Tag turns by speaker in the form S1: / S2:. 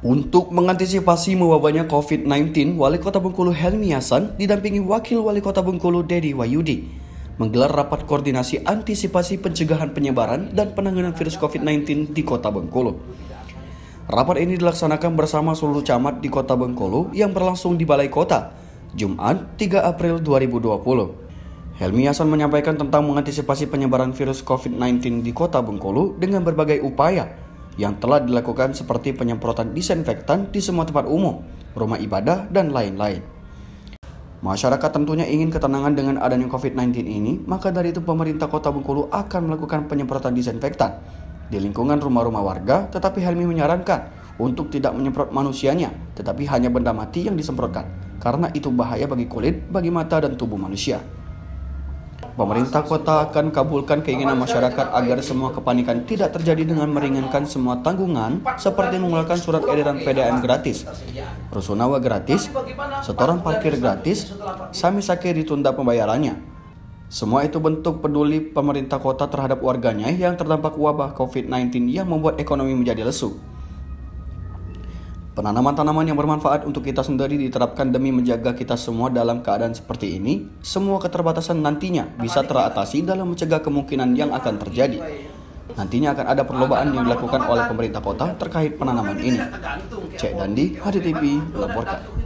S1: Untuk mengantisipasi mewabahnya COVID-19, Wali Kota Bengkulu Helmi Hasan didampingi Wakil Wali Kota Bengkulu Dedi Wayudi menggelar rapat koordinasi antisipasi pencegahan penyebaran dan penanganan virus COVID-19 di Kota Bengkulu. Rapat ini dilaksanakan bersama seluruh camat di Kota Bengkulu yang berlangsung di Balai Kota, Jumat 3 April 2020. Helmi Hasan menyampaikan tentang mengantisipasi penyebaran virus COVID-19 di Kota Bengkulu dengan berbagai upaya, yang telah dilakukan seperti penyemprotan disinfektan di semua tempat umum, rumah ibadah, dan lain-lain. Masyarakat tentunya ingin ketenangan dengan adanya COVID-19 ini, maka dari itu pemerintah kota Bengkulu akan melakukan penyemprotan disinfektan di lingkungan rumah-rumah warga, tetapi Helmi menyarankan untuk tidak menyemprot manusianya, tetapi hanya benda mati yang disemprotkan, karena itu bahaya bagi kulit, bagi mata, dan tubuh manusia. Pemerintah kota akan kabulkan keinginan masyarakat agar semua kepanikan tidak terjadi dengan meringankan semua tanggungan seperti mengeluarkan surat edaran PDAM gratis, rusunawa gratis, setoran parkir gratis, sami samisake ditunda pembayarannya. Semua itu bentuk peduli pemerintah kota terhadap warganya yang terdampak wabah COVID-19 yang membuat ekonomi menjadi lesu. Penanaman tanaman yang bermanfaat untuk kita sendiri diterapkan demi menjaga kita semua dalam keadaan seperti ini. Semua keterbatasan nantinya bisa teratasi dalam mencegah kemungkinan yang akan terjadi. Nantinya akan ada perlombaan yang dilakukan oleh pemerintah kota terkait penanaman ini. Cek Dandi, HDTV, melaporkan.